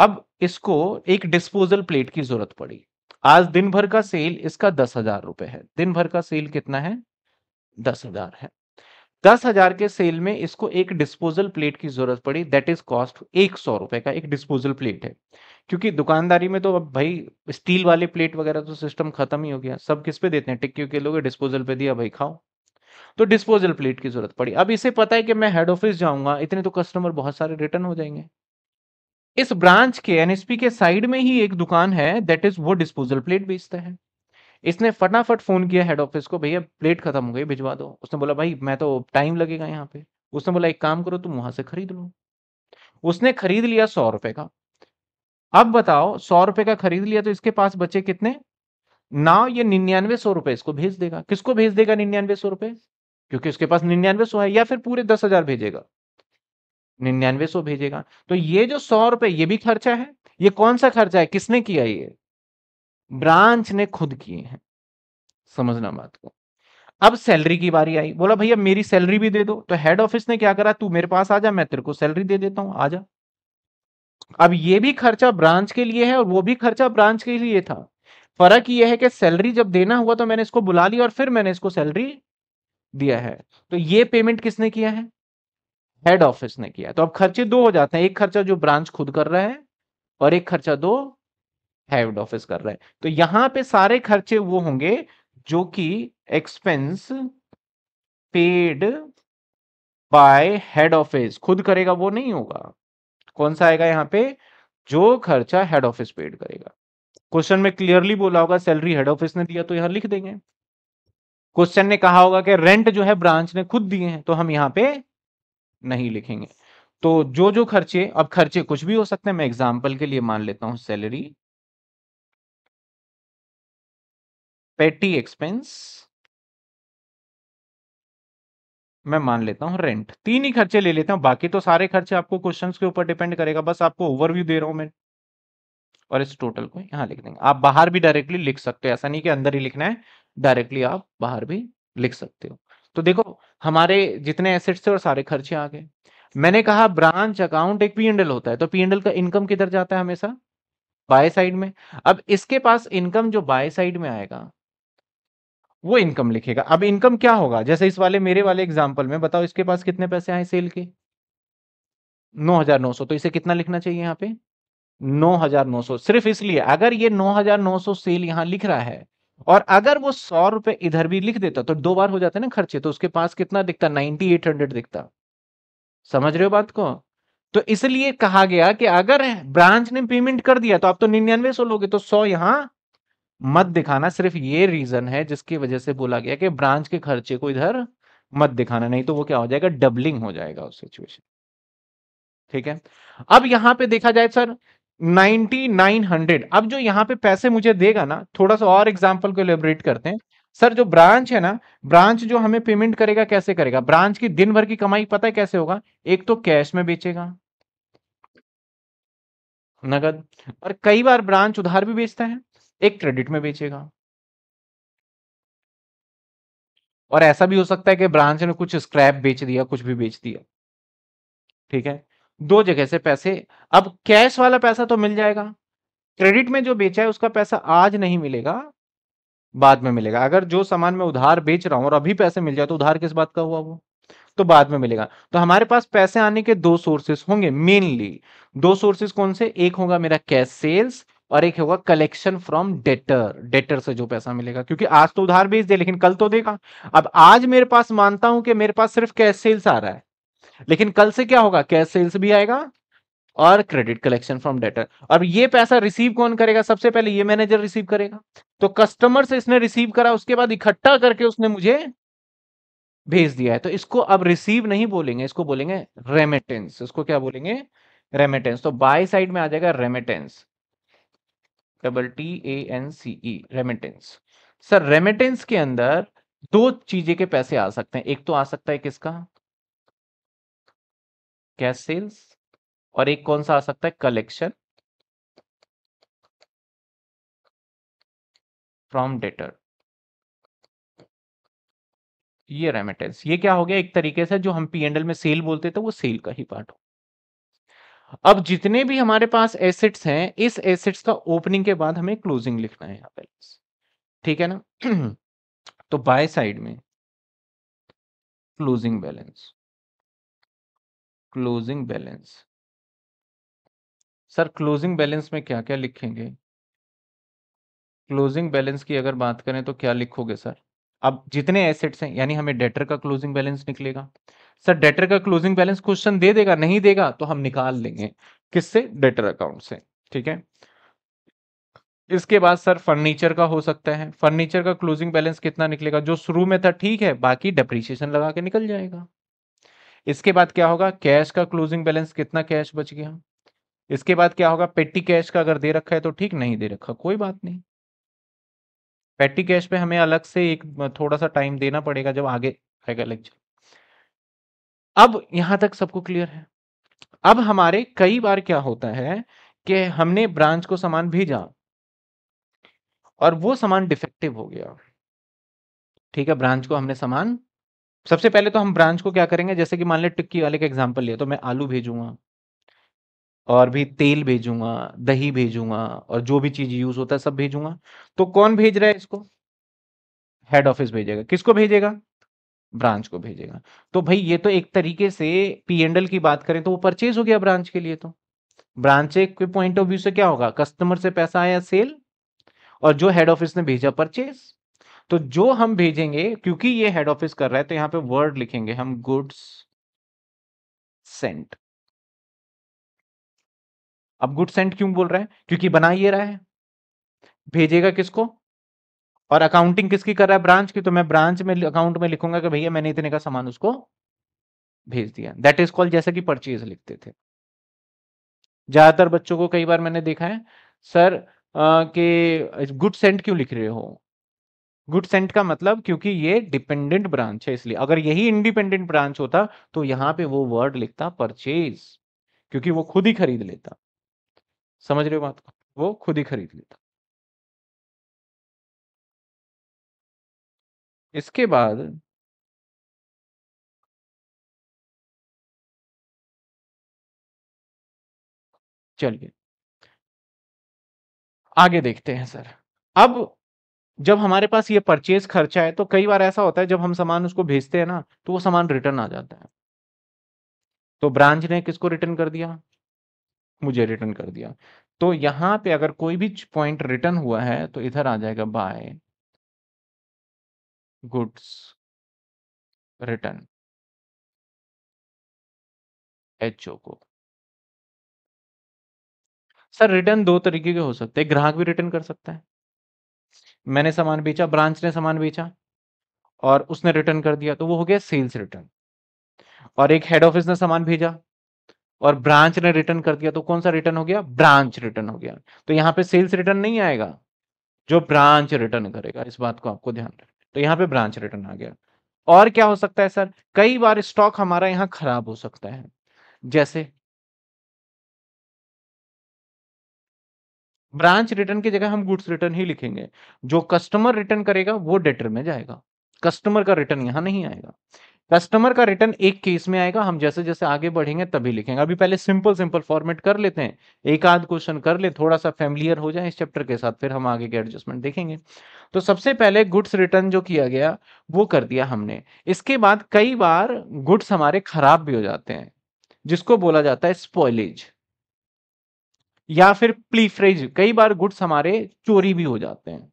अब इसको एक डिस्पोजल प्लेट की जरूरत पड़ी आज दिन भर का सेल इसका दस हजार रुपए है दिन भर का सेल कितना है दस हजार है दस हजार के सेल में इसको एक डिस्पोजल प्लेट की जरूरत पड़ी दैट इज कॉस्ट एक सौ रुपए का एक डिस्पोजल प्लेट है क्योंकि दुकानदारी में तो अब भाई स्टील वाले प्लेट वगैरह तो सिस्टम खत्म ही हो गया सब किस पे देते हैं टिक्की के लोग डिस्पोजल पे दिया भाई खाओ तो डिस्पोजल प्लेट की जरूरत पड़ी अब इसे पता है कि मैं हेड ऑफिस जाऊंगा इतने तो कस्टमर बहुत सारे रिटर्न हो जाएंगे इस ब्रांच के एनएसपी के साइड में ही एक दुकान है दैट इज वो डिस्पोजल प्लेट बेचता है इसने फटाफट फोन किया हेड ऑफिस को भैया प्लेट खत्म हो गई भिजवा दो उसने बोला भाई मैं तो टाइम लगेगा यहाँ पे उसने बोला एक काम करो तुम वहां से खरीद लो उसने खरीद लिया सौ रुपए का अब बताओ सौ रुपए का खरीद लिया तो इसके पास बचे कितने ना ये निन्यानवे सौ रुपए इसको भेज देगा किसको भेज देगा निन्यानवे सौ रुपए क्योंकि उसके पास निन्यानवे सौ है या फिर पूरे दस हजार भेजेगा निन्यानवे सौ भेजेगा तो ये जो सौ रुपए ये भी खर्चा है ये कौन सा खर्चा है किसने किया ये ब्रांच ने खुद किए हैं समझना बात को अब सैलरी की बारी आई बोला भैया मेरी सैलरी भी दे दो तो हेड ऑफिस ने क्या करा तू मेरे पास आ जा मैं तेरे को सैलरी दे देता हूं आ जा अब ये भी खर्चा ब्रांच के लिए है और वो भी खर्चा ब्रांच के लिए था फर्क यह है कि सैलरी जब देना हुआ तो मैंने इसको बुला लिया और फिर मैंने इसको सैलरी दिया है तो ये पेमेंट किसने किया है हेड ऑफिस ने किया तो अब खर्चे दो हो जाते हैं एक खर्चा जो ब्रांच खुद कर रहा है और एक खर्चा दो हेड ऑफिस कर रहा है तो यहां पे सारे खर्चे वो होंगे जो कि expense paid by head office खुद करेगा वो नहीं होगा कौन सा आएगा यहाँ पे जो खर्चा हेड ऑफिस पेड करेगा क्वेश्चन में क्लियरली बोला होगा सैलरी हेड ऑफिस ने दिया तो यहां लिख देंगे क्वेश्चन ने कहा होगा कि रेंट जो है ब्रांच ने खुद दिए हैं तो हम यहाँ पे नहीं लिखेंगे तो जो जो खर्चे अब खर्चे कुछ भी हो सकते हैं मैं एग्जाम्पल के लिए मान लेता हूं सैलरी पेटी एक्सपेंस मैं मान लेता हूँ रेंट तीन ही खर्चे ले लेता हूँ बाकी तो सारे खर्चे आपको क्वेश्चंस के ऊपर डिपेंड करेगा बस आपको ओवरव्यू दे रहा हूं मैं और इस टोटल को यहाँ लिख देंगे आप बाहर भी डायरेक्टली लिख सकते हो ऐसा नहीं कि अंदर ही लिखना है डायरेक्टली आप बाहर भी लिख सकते हो तो देखो हमारे जितने एसेट्स थे और सारे खर्चे आ गए मैंने कहा ब्रांच अकाउंट एक पीएनएल होता है तो पीएनएल का इनकम किधर जाता है हमेशा बाय साइड में अब इसके पास इनकम जो बाय साइड में आएगा वो इनकम लिखेगा अब इनकम क्या होगा जैसे इस वाले मेरे वाले एग्जाम्पल में बताओ इसके पास कितने पैसे आए सेल के नौ हजार नौ तो इसे कितना लिखना चाहिए यहाँ पे नौ हजार नौ सिर्फ इसलिए अगर ये नौ हजार नौ सौ सेल यहाँ लिख रहा है और अगर वो सौ रुपए इधर भी लिख देता तो दो बार हो जाते ना खर्चे तो उसके पास कितना दिखता नाइनटी एट हंड्रेड दिखता समझ रहे हो बात को तो इसलिए कहा गया कि अगर ब्रांच ने पेमेंट कर दिया तो आप तो निन्यानवे सौ लोगे तो सौ यहां मत दिखाना सिर्फ ये रीजन है जिसकी वजह से बोला गया कि ब्रांच के खर्चे को इधर मत दिखाना नहीं तो वो क्या हो जाएगा डबलिंग हो जाएगा उस सिचुएशन ठीक है अब यहां पे देखा जाए सर 9900 अब जो यहाँ पे पैसे मुझे देगा ना थोड़ा सा और एग्जाम्पल को एलिब्रेट करते हैं सर जो ब्रांच है ना ब्रांच जो हमें पेमेंट करेगा कैसे करेगा ब्रांच की दिन भर की कमाई पता है कैसे होगा एक तो कैश में बेचेगा नगद और कई बार ब्रांच उधार भी बेचता है एक क्रेडिट में बेचेगा और ऐसा भी हो सकता है कि ब्रांच ने कुछ स्क्रैप बेच दिया कुछ भी बेच दिया ठीक है दो जगह से पैसे अब कैश वाला पैसा तो मिल जाएगा क्रेडिट में जो बेचा है उसका पैसा आज नहीं मिलेगा बाद में मिलेगा अगर जो सामान मैं उधार बेच रहा हूं और अभी पैसे मिल जाए तो उधार किस बात का हुआ वो तो बाद में मिलेगा तो हमारे पास पैसे आने के दो सोर्सेस होंगे मेनली दो सोर्सेस कौन से एक होगा मेरा कैश सेल्स और एक होगा कलेक्शन फ्रॉम डेटर डेटर से जो पैसा मिलेगा क्योंकि आज तो उधार बेच दे लेकिन कल तो देगा अब आज मेरे पास मानता हूं कि मेरे पास सिर्फ कैश सेल्स आ रहा है लेकिन कल से क्या होगा कैश सेल्स भी आएगा और क्रेडिट कलेक्शन फ्रॉम डेटर अब ये पैसा रिसीव कौन करेगा सबसे पहले ये मैनेजर रिसीव करेगा तो कस्टमर से इसने रिसीव करा उसके बाद इकट्ठा करके उसने मुझे भेज दिया है तो इसको अब रिसीव नहीं बोलेंगे इसको बोलेंगे रेमिटेंस इसको क्या बोलेंगे रेमिटेंस तो बाय साइड में आ जाएगा remittance double T A N C E remittance sir remittance के अंदर दो चीजें के पैसे आ सकते हैं एक तो आ सकता है किसका कैश सेल्स और एक कौन सा आ सकता है कलेक्शन फ्रॉम डेटर ये रेमिटेंस ये क्या हो गया एक तरीके से जो हम एंडल में सेल बोलते थे वो सेल का ही पार्ट हो अब जितने भी हमारे पास एसेट्स हैं इस एसेट्स का ओपनिंग के बाद हमें क्लोजिंग लिखना है बैलेंस ठीक है ना तो बाय साइड में closing balance closing balance sir closing balance में क्या क्या लिखेंगे क्लोजिंग बैलेंस की अगर बात करें तो क्या लिखोगे सर अब जितने एसेट्स हैं यानी हमें डेटर का क्लोजिंग बैलेंस निकलेगा सर डेटर का क्लोजिंग बैलेंस क्वेश्चन दे देगा नहीं देगा तो हम निकाल लेंगे किससे डेटर अकाउंट से ठीक है इसके बाद सर फर्नीचर का हो सकता है फर्नीचर का क्लोजिंग बैलेंस कितना निकलेगा जो शुरू में था ठीक है बाकी डेप्रीशिएशन लगा के निकल जाएगा इसके बाद क्या होगा कैश का क्लोजिंग बैलेंस कितना कैश बच गया इसके बाद क्या होगा पेटी कैश का अगर दे रखा है तो ठीक नहीं दे रखा कोई बात नहीं पेटी कैश पे हमें अलग से एक थोड़ा सा टाइम देना पड़ेगा जब आगे आएगा लेक्चर अब यहां तक सबको क्लियर है अब हमारे कई बार क्या होता है कि हमने ब्रांच को सामान भेजा और वो सामान डिफेक्टिव हो गया ठीक है ब्रांच को हमने सामान सबसे पहले तो हम ब्रांच को क्या करेंगे जैसे कि मान लें टिक्की वाले का एग्जाम्पल लिया तो मैं आलू भेजूंगा और भी तेल भेजूंगा दही भेजूंगा और जो भी चीज यूज होता है सब भेजूंगा तो कौन भेज रहा है इसको हेड ऑफिस भेजेगा किसको भेजेगा ब्रांच को भेजेगा तो भाई ये तो एक तरीके से पी एंडल की बात करें तो वो परचेज हो गया ब्रांच के लिए तो ब्रांच के पॉइंट ऑफ व्यू से क्या होगा कस्टमर से पैसा आया सेल और जो हेड ऑफिस ने भेजा परचेज तो जो हम भेजेंगे क्योंकि ये हेड ऑफिस कर रहा है तो यहां पे वर्ड लिखेंगे हम गुड्स सेंट अब गुड सेंट क्यों बोल रहा है क्योंकि बना ये रहा है भेजेगा किसको और अकाउंटिंग किसकी कर रहा है ब्रांच की तो मैं ब्रांच में अकाउंट में लिखूंगा कि भैया मैंने इतने का सामान उसको भेज दिया दैट इज कॉल्ड जैसे कि परचेज लिखते थे ज्यादातर बच्चों को कई बार मैंने देखा है सर के गुड सेंट क्यों लिख रहे हो गुड सेंट का मतलब क्योंकि ये डिपेंडेंट ब्रांच है इसलिए अगर यही इंडिपेंडेंट ब्रांच होता तो यहां पे वो वर्ड लिखता परचेज क्योंकि वो खुद ही खरीद लेता समझ रहे हो बात को वो खुद ही खरीद लेता इसके बाद चलिए आगे देखते हैं सर अब जब हमारे पास ये परचेज खर्चा है तो कई बार ऐसा होता है जब हम सामान उसको भेजते हैं ना तो वो सामान रिटर्न आ जाता है तो ब्रांच ने किसको रिटर्न कर दिया मुझे रिटर्न कर दिया तो यहां पे अगर कोई भी पॉइंट रिटर्न हुआ है तो इधर आ जाएगा बाय गुड्स रिटर्न एचओ को सर रिटर्न दो तरीके के हो सकते हैं ग्राहक भी रिटर्न कर सकता है मैंने सामान बेचा ब्रांच ने सामान बेचा और उसने रिटर्न कर दिया तो वो हो गया सेल्स रिटर्न और एक हेड ऑफिस ने सामान भेजा और ब्रांच ने रिटर्न कर दिया तो कौन सा रिटर्न हो गया ब्रांच रिटर्न हो गया तो यहाँ पे सेल्स रिटर्न नहीं आएगा जो ब्रांच रिटर्न करेगा इस बात को आपको ध्यान तो यहाँ पे ब्रांच रिटर्न आ गया और क्या हो सकता है सर कई बार स्टॉक हमारा यहाँ खराब हो सकता है जैसे ब्रांच रिटर्न की जगह हम गुड्स रिटर्न ही लिखेंगे जो कस्टमर रिटर्न करेगा वो डेटर में जाएगा कस्टमर का रिटर्न यहाँ नहीं आएगा कस्टमर का रिटर्न एक केस में आएगा हम जैसे जैसे आगे बढ़ेंगे तभी लिखेंगे अभी पहले सिंपल सिंपल फॉर्मेट कर लेते हैं एक आध क्वेश्चन कर ले थोड़ा सा फैमिलियर हो जाए इस चैप्टर के साथ फिर हम आगे के एडजस्टमेंट देखेंगे तो सबसे पहले गुड्स रिटर्न जो किया गया वो कर दिया हमने इसके बाद कई बार गुड्स हमारे खराब भी हो जाते हैं जिसको बोला जाता है स्पॉइलेज या फिर प्लीफ्रेज कई बार गुड्स हमारे चोरी भी हो जाते हैं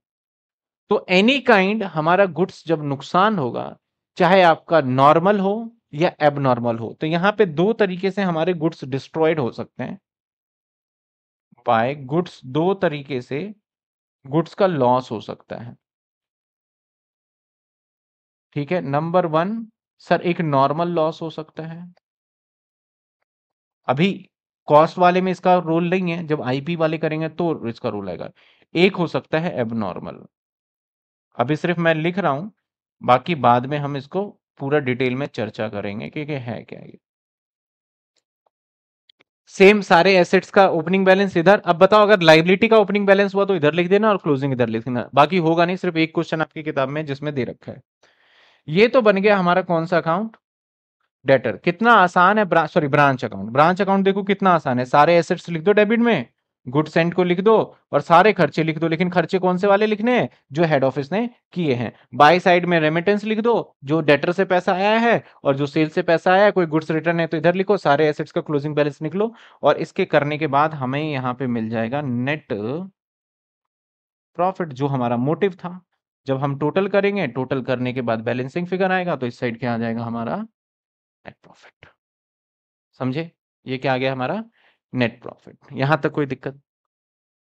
तो एनी काइंड हमारा गुड्स जब नुकसान होगा चाहे आपका नॉर्मल हो या एबनॉर्मल हो तो यहां पे दो तरीके से हमारे गुड्स डिस्ट्रॉयड हो सकते हैं बाय गुड्स दो तरीके से गुड्स का लॉस हो सकता है ठीक है नंबर वन सर एक नॉर्मल लॉस हो सकता है अभी कॉस्ट वाले में इसका रोल नहीं है जब आईपी वाले करेंगे तो इसका रोल आएगा एक हो सकता है एबनॉर्मल अभी सिर्फ मैं लिख रहा हूं बाकी बाद में हम इसको पूरा डिटेल में चर्चा करेंगे कि, है क्या ये सेम सारे एसेट्स का ओपनिंग बैलेंस इधर अब बताओ अगर लाइबिलिटी का ओपनिंग बैलेंस हुआ तो इधर लिख देना और क्लोजिंग इधर लिख देना बाकी होगा नहीं सिर्फ एक क्वेश्चन आपकी किताब में जिसमें दे रखा है ये तो बन गया हमारा कौन सा अकाउंट डेटर कितना आसान है sorry branch account branch account देखो कितना आसान है सारे एसेट्स लिख दो डेबिट में गुड सेंट को लिख दो और सारे खर्चे लिख दो लेकिन खर्चे कौन से वाले लिखने हैं जो हेड ऑफिस ने किए हैं बाय साइड में रेमिटेंस लिख दो जो डेटर से पैसा आया है और जो सेल से पैसा आया है कोई गुड्स रिटर्न है तो इधर लिखो सारे एसेट्स का क्लोजिंग बैलेंस निकलो और इसके करने के बाद हमें यहाँ पे मिल जाएगा नेट प्रॉफिट जो हमारा मोटिव था जब हम टोटल करेंगे टोटल करने के बाद बैलेंसिंग फिगर आएगा तो इस साइड क्या आ जाएगा हमारा नेट प्रॉफिट समझे ये क्या आ गया हमारा नेट प्रॉफिट यहां तक कोई दिक्कत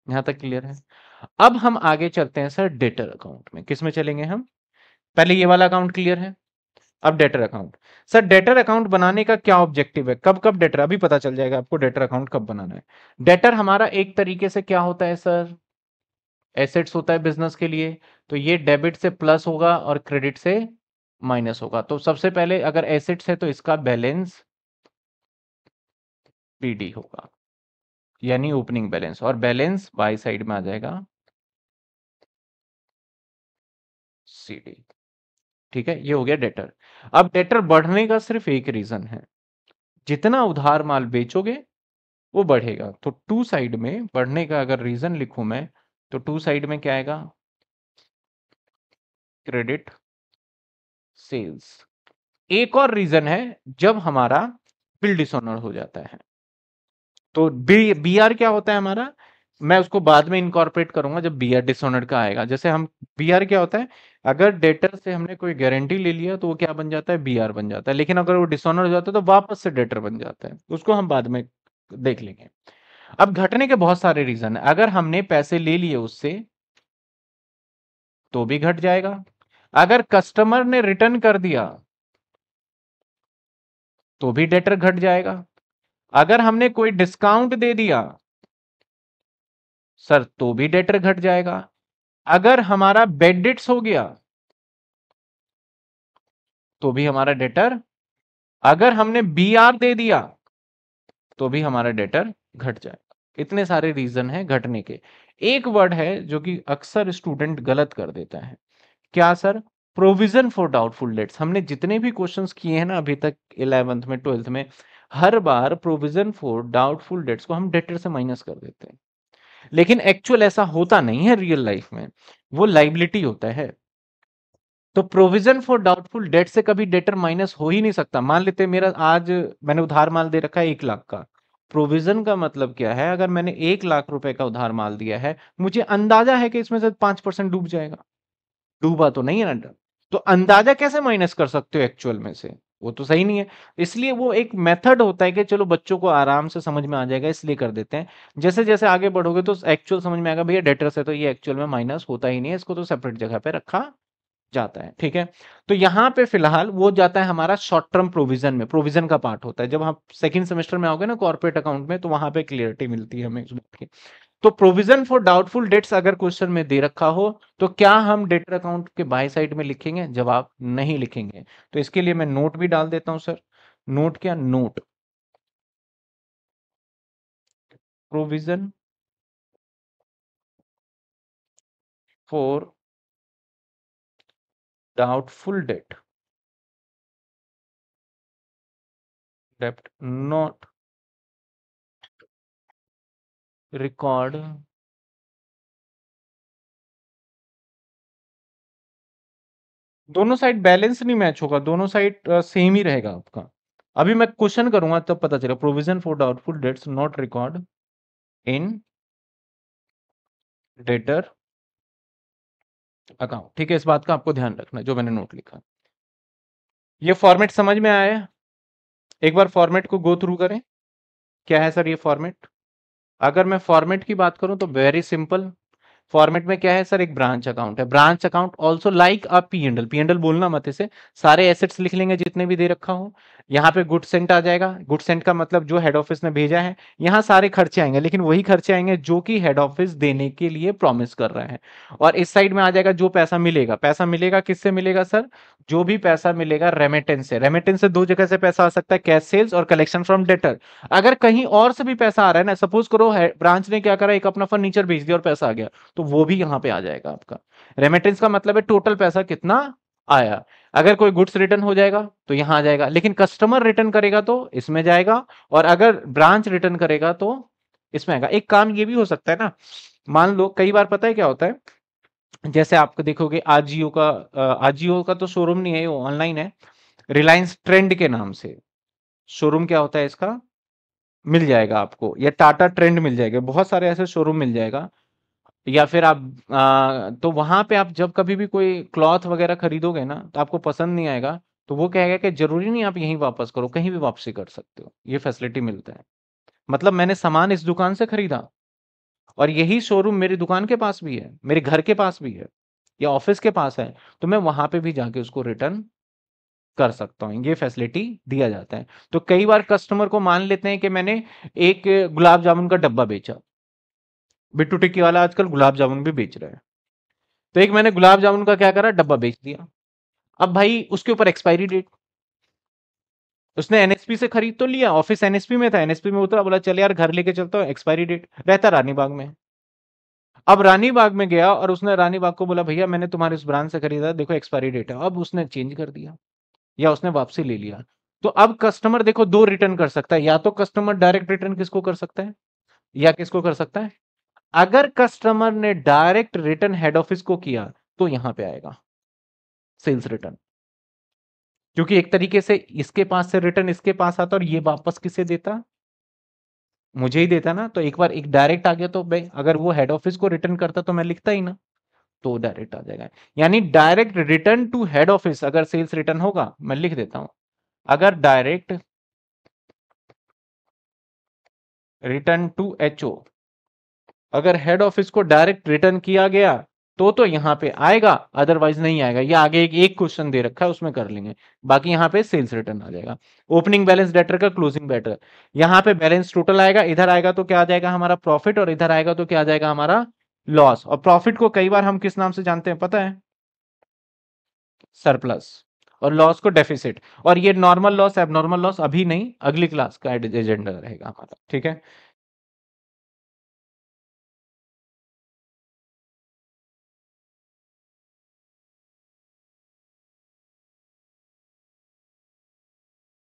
यहां तक क्लियर है अब हम आगे चलते हैं सर डेटर अकाउंट में किसमें चलेंगे हम पहले ये वाला अकाउंट क्लियर है अब debtor account sir debtor account बनाने का क्या ऑब्जेक्टिव है कब कब डेटर अभी पता चल जाएगा आपको डेटर अकाउंट कब बनाना है डेटर हमारा एक तरीके से क्या होता है सर एसेट्स होता है बिजनेस के लिए तो ये डेबिट से प्लस होगा और क्रेडिट से माइनस होगा तो सबसे पहले अगर एसेट्स है तो इसका बैलेंस पीडी होगा यानी ओपनिंग बैलेंस और बैलेंस बाई साइड में आ जाएगा सीडी ठीक है ये हो गया डेटर अब डेटर बढ़ने का सिर्फ एक रीजन है जितना उधार माल बेचोगे वो बढ़ेगा तो टू साइड में बढ़ने का अगर रीजन लिखूं मैं तो टू साइड में क्या आएगा क्रेडिट सेल्स एक और रीजन है जब हमारा बिल डिसऑनर हो जाता है तो बी आर क्या होता है हमारा मैं उसको बाद में इनकॉर्पोरेट करूंगा जब बी आर डिसऑनर का आएगा जैसे हम बी आर क्या होता है अगर डेटर से हमने कोई गारंटी ले लिया तो वो क्या बन जाता है बी आर बन जाता है लेकिन अगर वो डिसऑनर हो जाता है तो वापस से डेटर बन जाता है उसको हम बाद में देख लेंगे अब घटने के बहुत सारे रीजन है अगर हमने पैसे ले लिए उससे तो भी घट जाएगा अगर कस्टमर ने रिटर्न कर दिया तो भी डेटर घट जाएगा अगर हमने कोई डिस्काउंट दे दिया सर तो भी डेटर घट जाएगा अगर हमारा बेडिट्स हो गया तो भी हमारा डेटर अगर हमने बी आर दे दिया तो भी हमारा डेटर घट जाएगा इतने सारे रीजन हैं घटने के एक वर्ड है जो कि अक्सर स्टूडेंट गलत कर देता है क्या sir provision for doubtful debts हमने जितने भी क्वेश्चंस किए हैं ना अभी तक इलेवेंथ में ट्वेल्थ में हर बार प्रोविजन फॉर डाउटफुल डेट्स को हम डेटर से माइनस कर देते हैं लेकिन एक्चुअल ऐसा होता नहीं है रियल लाइफ में वो लाइबिलिटी होता है तो प्रोविजन फॉर डाउटफुल डेट से कभी डेटर माइनस हो ही नहीं सकता मान लेते मेरा आज मैंने उधार माल दे रखा है एक लाख का प्रोविजन का मतलब क्या है अगर मैंने एक लाख रुपए का उधार माल दिया है मुझे अंदाजा है कि इसमें से पांच परसेंट डूब जाएगा डूबा तो नहीं है ना तो अंदाजा कैसे माइनस कर सकते हो एक्चुअल में से वो तो सही नहीं है इसलिए वो एक मेथड होता है कि चलो बच्चों को आराम से समझ में आ जाएगा इसलिए कर देते हैं जैसे जैसे आगे बढ़ोगे तो एक्चुअल समझ में आएगा भैया डेटर है तो ये एक्चुअल में माइनस होता ही नहीं है इसको तो सेपरेट जगह पे रखा जाता है ठीक है तो यहाँ पे फिलहाल वो जाता है हमारा शॉर्ट टर्म प्रोविजन में प्रोविजन का पार्ट होता है जब आप सेकेंड सेमेस्टर में आओगे ना कॉर्पोरेट अकाउंट में तो वहां पे क्लियरिटी मिलती है हमें तो प्रोविजन फॉर डाउटफुल डेट्स अगर क्वेश्चन में दे रखा हो तो क्या हम डेटर अकाउंट के बाई साइड में लिखेंगे जवाब नहीं लिखेंगे तो इसके लिए मैं नोट भी डाल देता हूं सर नोट क्या note provision for doubtful debt डेप्ट नॉट record दोनों साइड बैलेंस नहीं मैच होगा दोनों साइड सेम ही रहेगा आपका अभी मैं क्वेश्चन करूंगा तब पता चलेगा provision for doubtful debts not record in debtor account ठीक है इस बात का आपको ध्यान रखना जो मैंने नोट लिखा ये फॉर्मेट समझ में आया एक बार फॉर्मेट को गो थ्रू करें क्या है सर ये फॉर्मेट अगर मैं फॉर्मेट की बात करूं तो वेरी सिंपल फॉर्मेट में क्या है सर एक ब्रांच अकाउंट है branch account also like a P and L P and L बोलना मत इसे सारे एसेट्स लिख लेंगे जितने भी दे रखा हो यहाँ पे गुड सेंट आ जाएगा गुड सेंट का मतलब जो हेड ऑफिस ने भेजा है यहाँ सारे खर्चे आएंगे लेकिन वही खर्चे आएंगे जो कि हेड ऑफिस देने के लिए प्रॉमिस कर रहे हैं और इस साइड में आ जाएगा जो पैसा मिलेगा पैसा मिलेगा किससे मिलेगा सर जो भी पैसा मिलेगा रेमिटेंस से रेमिटेंस से दो जगह से पैसा आ सकता है कैश सेल्स और कलेक्शन फ्रॉम डेटर अगर कहीं और से भी पैसा आ रहा है ना सपोज करो ब्रांच ने क्या करा एक अपना फर्नीचर भेज दिया और पैसा आ गया तो वो भी यहां पे आ जाएगा आपका रेमिटेंस का मतलब है टोटल पैसा कितना आया अगर कोई गुड्स रिटर्न हो जाएगा तो यहां आ जाएगा लेकिन कस्टमर रिटर्न करेगा तो इसमें जाएगा और अगर ब्रांच रिटर्न करेगा तो इसमें आएगा एक काम ये भी हो सकता है ना मान लो कई बार पता है क्या होता है जैसे आपको देखोगे आजियो का आजियो का तो शोरूम नहीं है वो ऑनलाइन है रिलायंस ट्रेंड के नाम से शोरूम क्या होता है इसका मिल जाएगा आपको या टाटा ट्रेंड मिल जाएगा बहुत सारे ऐसे शोरूम मिल जाएगा या फिर आप आ, तो वहां पे आप जब कभी भी कोई क्लॉथ वगैरह खरीदोगे ना तो आपको पसंद नहीं आएगा तो वो कहेगा कि जरूरी नहीं आप यहीं वापस करो कहीं भी वापसी कर सकते हो ये फैसिलिटी मिलता है मतलब मैंने सामान इस दुकान से खरीदा और यही शोरूम मेरी दुकान के पास भी है मेरे घर के पास भी है या ऑफिस के पास है तो मैं वहां पे भी जाके उसको रिटर्न कर सकता हूँ ये फैसिलिटी दिया जाता है तो कई बार कस्टमर को मान लेते हैं कि मैंने एक गुलाब जामुन का डब्बा बेचा बिट्टू टिक्की वाला आजकल गुलाब जामुन भी बेच रहा है तो एक मैंने गुलाब जामुन का क्या करा डब्बा बेच दिया अब भाई उसके ऊपर एक्सपायरी डेट उसने एनएसपी से खरीद तो लिया ऑफिस एनएसपी में था एनएसपी में उतरा बोला चल यार घर लेके चलता हूँ एक्सपायरी डेट रहता रानी बाग में अब रानी बाग में गया और उसने रानी बाग को बोला भैया मैंने तुम्हारे उस ब्रांड से खरीदा देखो एक्सपायरी डेट है अब उसने चेंज कर दिया या उसने वापसी ले लिया तो अब कस्टमर देखो दो रिटर्न कर सकता है या तो कस्टमर डायरेक्ट रिटर्न किसको कर सकता है या किसको कर सकता है अगर कस्टमर ने डायरेक्ट रिटर्न हेड ऑफिस को किया तो यहां पे आएगा सेल्स रिटर्न क्योंकि एक तरीके से इसके पास से रिटर्न इसके पास आता और ये वापस किसे देता मुझे ही देता ना तो एक बार एक डायरेक्ट आ गया तो भाई अगर वो हेड ऑफिस को रिटर्न करता तो मैं लिखता ही ना तो डायरेक्ट आ जाएगा यानी direct return to head office अगर सेल्स रिटर्न होगा मैं लिख देता हूं अगर डायरेक्ट रिटर्न टू एचओ अगर हेड ऑफिस को डायरेक्ट रिटर्न किया गया तो तो यहाँ पे आएगा अदरवाइज नहीं आएगा ये आगे एक एक क्वेश्चन दे रखा है उसमें कर लेंगे बाकी यहाँ पे सेल्स रिटर्न आ जाएगा ओपनिंग बैलेंस डेटर का क्लोजिंग बैटर यहाँ पे बैलेंस टोटल आएगा इधर आएगा तो क्या आ जाएगा हमारा प्रॉफिट और इधर आएगा तो क्या आ जाएगा हमारा लॉस और प्रॉफिट को कई बार हम किस नाम से जानते हैं पता है सरप्लस और लॉस को डेफिसिट और ये नॉर्मल लॉस एबनॉर्मल लॉस अभी नहीं अगली क्लास का एजेंडा रहेगा हमारा ठीक है